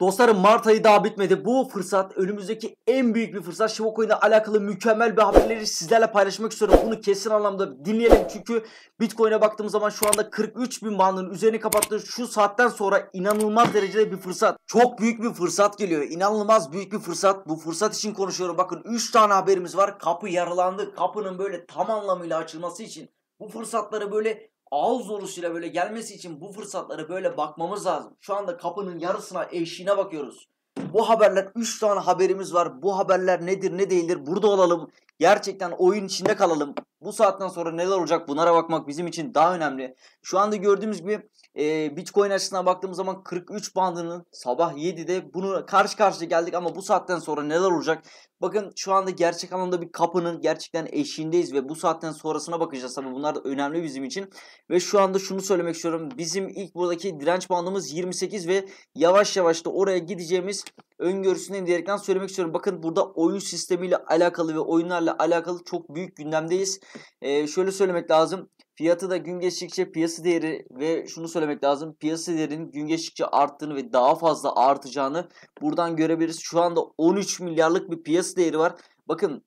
Dostlarım Mart ayı daha bitmedi. Bu fırsat önümüzdeki en büyük bir fırsat. Shiba ile alakalı mükemmel bir haberleri sizlerle paylaşmak istiyorum. Bunu kesin anlamda dinleyelim. Çünkü Bitcoin'e baktığımız zaman şu anda 43 bin bandının üzerini kapattı. şu saatten sonra inanılmaz derecede bir fırsat. Çok büyük bir fırsat geliyor. İnanılmaz büyük bir fırsat. Bu fırsat için konuşuyorum. Bakın 3 tane haberimiz var. Kapı yaralandı. Kapının böyle tam anlamıyla açılması için bu fırsatları böyle ağız zorusuyla böyle gelmesi için bu fırsatları böyle bakmamız lazım. Şu anda kapının yarısına eşiğine bakıyoruz. Bu haberler 3 tane haberimiz var. Bu haberler nedir ne değildir burada olalım. Gerçekten oyun içinde kalalım. Bu saatten sonra neler olacak bunlara bakmak bizim için daha önemli. Şu anda gördüğümüz gibi e, Bitcoin açısından baktığımız zaman 43 bandının sabah 7'de bunu karşı karşıya geldik ama bu saatten sonra neler olacak? Bakın şu anda gerçek anlamda bir kapının gerçekten eşiğindeyiz ve bu saatten sonrasına bakacağız ama bunlar da önemli bizim için. Ve şu anda şunu söylemek istiyorum bizim ilk buradaki direnç bandımız 28 ve yavaş yavaş da oraya gideceğimiz öngörüsünden diyerekten söylemek istiyorum. Bakın burada oyun sistemiyle alakalı ve oyunlarla alakalı çok büyük gündemdeyiz. E, şöyle söylemek lazım. Fiyatı da gün geçtikçe piyasa değeri ve şunu söylemek lazım. Piyasa değerinin gün geçtikçe arttığını ve daha fazla artacağını buradan görebiliriz. Şu anda 13 milyarlık bir piyasa değeri var. Bakın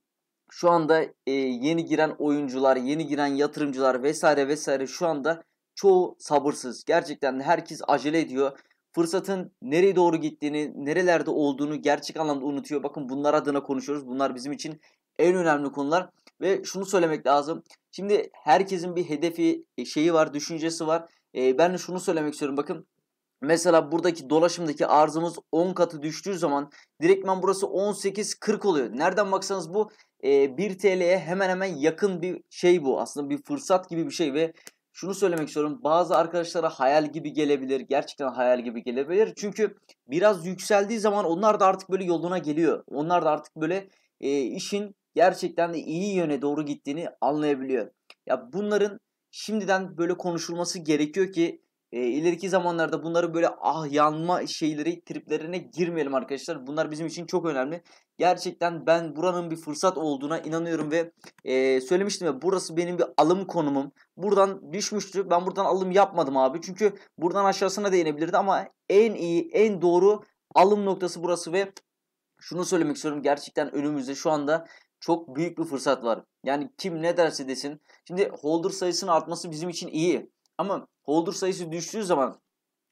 şu anda e, yeni giren oyuncular, yeni giren yatırımcılar vesaire vesaire şu anda çoğu sabırsız. Gerçekten herkes acele ediyor. Fırsatın nereye doğru gittiğini, nerelerde olduğunu gerçek anlamda unutuyor. Bakın bunlar adına konuşuyoruz. Bunlar bizim için en önemli konular ve şunu söylemek lazım. Şimdi herkesin bir hedefi, e, şeyi var, düşüncesi var. E, ben de şunu söylemek istiyorum. Bakın Mesela buradaki dolaşımdaki arzımız 10 katı düştüğü zaman direktmen burası 18.40 oluyor. Nereden baksanız bu e, 1 TL'ye hemen hemen yakın bir şey bu. Aslında bir fırsat gibi bir şey ve şunu söylemek istiyorum. Bazı arkadaşlara hayal gibi gelebilir. Gerçekten hayal gibi gelebilir. Çünkü biraz yükseldiği zaman onlar da artık böyle yoluna geliyor. Onlar da artık böyle e, işin gerçekten de iyi yöne doğru gittiğini anlayabiliyor. Ya bunların şimdiden böyle konuşulması gerekiyor ki e, ileriki zamanlarda bunları böyle ah yanma şeyleri triplerine girmeyelim arkadaşlar. Bunlar bizim için çok önemli. Gerçekten ben buranın bir fırsat olduğuna inanıyorum ve e, söylemiştim ya burası benim bir alım konumum. Buradan düşmüştü. Ben buradan alım yapmadım abi. Çünkü buradan aşağısına değinebilirdi ama en iyi, en doğru alım noktası burası ve şunu söylemek istiyorum. Gerçekten önümüzde şu anda çok büyük bir fırsat var. Yani kim ne derse desin. Şimdi holder sayısının artması bizim için iyi. Ama holder sayısı düştüğü zaman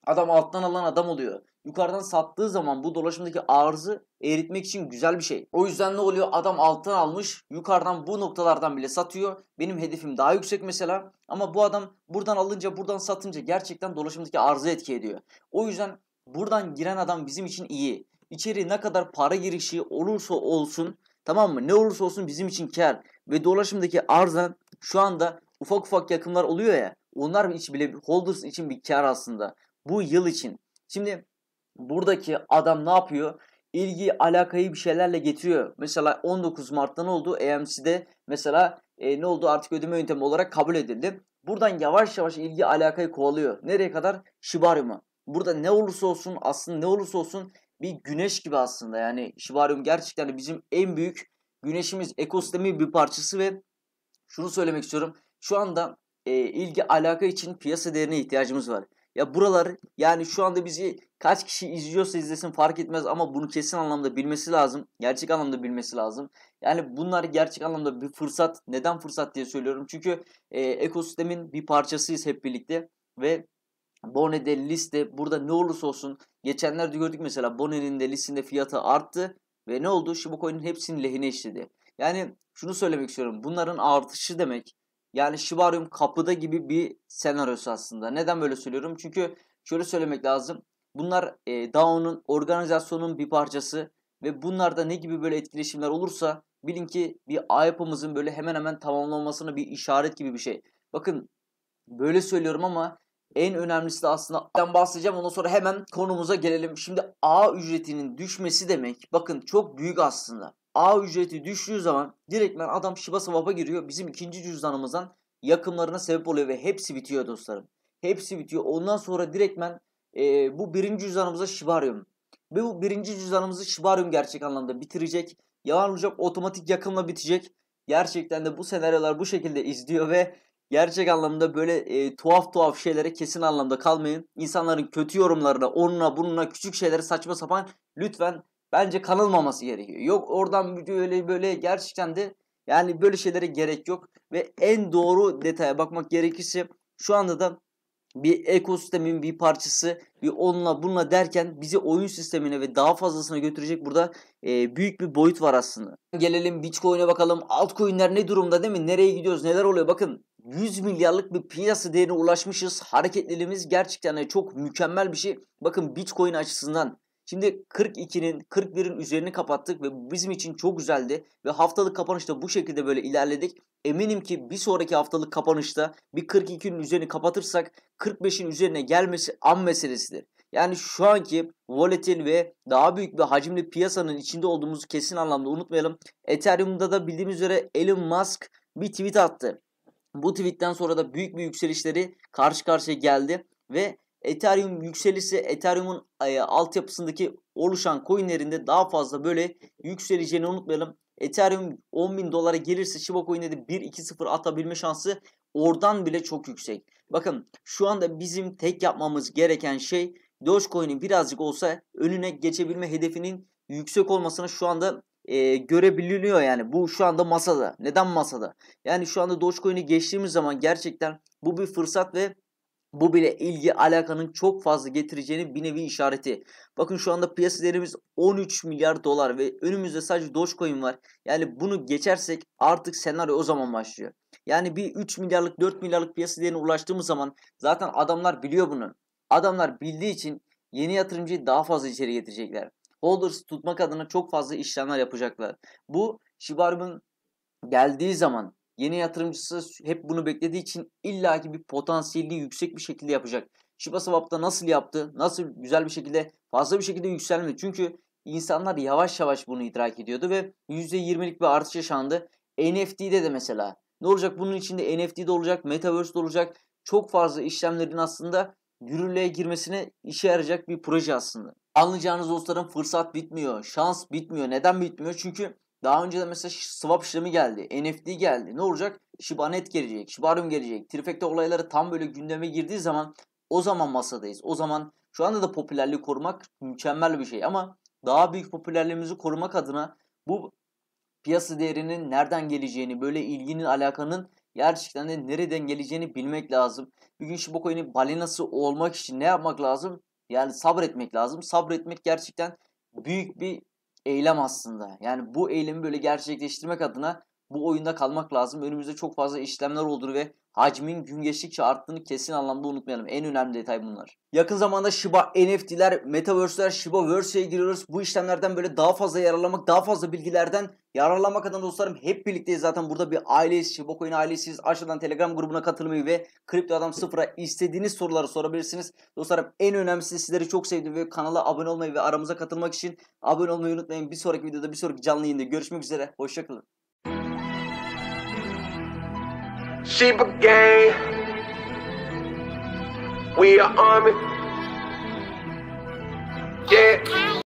adam alttan alan adam oluyor. Yukarıdan sattığı zaman bu dolaşımdaki arzı eritmek için güzel bir şey. O yüzden ne oluyor? Adam alttan almış, yukarıdan bu noktalardan bile satıyor. Benim hedefim daha yüksek mesela ama bu adam buradan alınca, buradan satınca gerçekten dolaşımdaki arzı etki ediyor. O yüzden buradan giren adam bizim için iyi. İçeri ne kadar para girişi olursa olsun Tamam mı? Ne olursa olsun bizim için kar ve dolaşımdaki arzan şu anda ufak ufak yakımlar oluyor ya. Onlar için bile holders için bir kar aslında. Bu yıl için. Şimdi buradaki adam ne yapıyor? İlgi, alakayı bir şeylerle getiriyor. Mesela 19 Mart'ta ne oldu? AMC'de mesela e, ne oldu? Artık ödeme yöntemi olarak kabul edildi. Buradan yavaş yavaş ilgi, alakayı kovalıyor. Nereye kadar? Şibarium'a. Burada ne olursa olsun aslında ne olursa olsun bir güneş gibi aslında. Yani şivaryum gerçekten bizim en büyük güneşimiz ekosistemin bir parçası ve şunu söylemek istiyorum. Şu anda e, ilgi alaka için piyasa değerine ihtiyacımız var. Ya buralar yani şu anda bizi kaç kişi izliyorsa izlesin fark etmez ama bunu kesin anlamda bilmesi lazım. Gerçek anlamda bilmesi lazım. Yani bunlar gerçek anlamda bir fırsat. Neden fırsat diye söylüyorum. Çünkü e, ekosistemin bir parçasıyız hep birlikte ve Bonne'de liste burada ne olursa olsun geçenlerde gördük mesela Bonne'nin de listinde fiyatı arttı ve ne oldu? Shiba hepsini lehine işledi. Yani şunu söylemek istiyorum. Bunların artışı demek. Yani Shibarium kapıda gibi bir senaryosu aslında. Neden böyle söylüyorum? Çünkü şöyle söylemek lazım. Bunlar e, DAO'nun organizasyonun bir parçası ve bunlarda ne gibi böyle etkileşimler olursa bilin ki bir ağ yapımızın böyle hemen hemen tamamlanmasına bir işaret gibi bir şey. Bakın böyle söylüyorum ama en önemlisi de aslında ben bahsedeceğim ondan sonra hemen konumuza gelelim. Şimdi A ücretinin düşmesi demek bakın çok büyük aslında. A ücreti düştüğü zaman direktmen adam Shiba Swap'a giriyor. Bizim ikinci cüzdanımızdan yakımlarına sebep oluyor ve hepsi bitiyor dostlarım. Hepsi bitiyor. Ondan sonra direktmen e, bu birinci cüzdanımıza şibaryum. Ve bu birinci cüzdanımızı şibaryum gerçek anlamda bitirecek. Yalan olacak otomatik yakımla bitecek. Gerçekten de bu senaryolar bu şekilde izliyor ve Gerçek anlamda böyle e, tuhaf tuhaf şeylere kesin anlamda kalmayın. İnsanların kötü yorumlarına, onuna bununa küçük şeylere saçma sapan lütfen bence kanılmaması gerekiyor. Yok oradan böyle böyle gerçekten de yani böyle şeylere gerek yok. Ve en doğru detaya bakmak gerekirse şu anda da bir ekosistemin bir parçası bir onunla bununla derken bizi oyun sistemine ve daha fazlasına götürecek burada e, büyük bir boyut var aslında. Gelelim Bitcoin'e bakalım altcoin'ler ne durumda değil mi? Nereye gidiyoruz? Neler oluyor? Bakın 100 milyarlık bir piyasa değerine ulaşmışız. Hareketliliğimiz gerçekten çok mükemmel bir şey. Bakın Bitcoin açısından Şimdi 42'nin 41'in üzerini kapattık ve bizim için çok güzeldi. Ve haftalık kapanışta bu şekilde böyle ilerledik. Eminim ki bir sonraki haftalık kapanışta bir 42'nin üzerini kapatırsak 45'in üzerine gelmesi an meselesidir. Yani şu anki volatil ve daha büyük bir hacimli piyasanın içinde olduğumuzu kesin anlamda unutmayalım. Ethereum'da da bildiğimiz üzere Elon Musk bir tweet attı. Bu tweetten sonra da büyük bir yükselişleri karşı karşıya geldi ve Ethereum yükselirse Ethereum'un e, altyapısındaki oluşan coinlerinde daha fazla böyle yükseleceğini unutmayalım. Ethereum 10 bin dolara gelirse Shiba Coin'de de 1-2-0 atabilme şansı oradan bile çok yüksek. Bakın şu anda bizim tek yapmamız gereken şey Dogecoin'in birazcık olsa önüne geçebilme hedefinin yüksek olmasına şu anda e, görebiliniyor yani. Bu şu anda masada. Neden masada? Yani şu anda Dogecoin'i geçtiğimiz zaman gerçekten bu bir fırsat ve bu bile ilgi alakanın çok fazla getireceğini bir nevi işareti. Bakın şu anda piyasa değerimiz 13 milyar dolar ve önümüzde sadece Dogecoin var. Yani bunu geçersek artık senaryo o zaman başlıyor. Yani bir 3 milyarlık 4 milyarlık piyasa değerine ulaştığımız zaman zaten adamlar biliyor bunu. Adamlar bildiği için yeni yatırımcıyı daha fazla içeri getirecekler holders tutmak adına çok fazla işlemler yapacaklar. Bu Shiba geldiği zaman yeni yatırımcısı hep bunu beklediği için illaki bir potansiyeli yüksek bir şekilde yapacak. Shiba Swap'ta nasıl yaptı? Nasıl güzel bir şekilde fazla bir şekilde yükselmedi? Çünkü insanlar yavaş yavaş bunu idrak ediyordu ve %20'lik bir artış yaşandı. NFT'de de mesela ne olacak? Bunun içinde NFT'de olacak, Metaverse'de olacak. Çok fazla işlemlerin aslında yürürlüğe girmesine işe yarayacak bir proje aslında. Anlayacağınız dostlarım fırsat bitmiyor. Şans bitmiyor. Neden bitmiyor? Çünkü daha önce de mesela swap işlemi geldi. NFT geldi. Ne olacak? Shibanet gelecek. Shibarium gelecek. Trifecta olayları tam böyle gündeme girdiği zaman o zaman masadayız. O zaman şu anda da popülerliği korumak mükemmel bir şey ama daha büyük popülerliğimizi korumak adına bu piyasa değerinin nereden geleceğini, böyle ilginin, alakanın Gerçekten de nereden geleceğini bilmek lazım. Bir gün Shibakoin'in balinası olmak için ne yapmak lazım? Yani sabretmek lazım. Sabretmek gerçekten büyük bir eylem aslında. Yani bu eylemi böyle gerçekleştirmek adına bu oyunda kalmak lazım. Önümüzde çok fazla işlemler olur ve hacmin gün geçtikçe arttığını kesin anlamda unutmayalım. En önemli detay bunlar. Yakın zamanda Shiba NFT'ler, Metaverse'ler, Shiba Verse'ye giriyoruz. Bu işlemlerden böyle daha fazla yararlanmak, daha fazla bilgilerden yararlanmak adına dostlarım hep birlikteyiz zaten. Burada bir aileyiz, Shiba Coin ailesiyiz. Aşağıdan Telegram grubuna katılmayı ve Kripto Adam Sıfır'a istediğiniz soruları sorabilirsiniz. Dostlarım en önemlisi sizleri çok sevdim ve kanala abone olmayı ve aramıza katılmak için abone olmayı unutmayın. Bir sonraki videoda, bir sonraki canlı yayında görüşmek üzere. Hoşçakalın. Sheba gang. We are army. Yeah.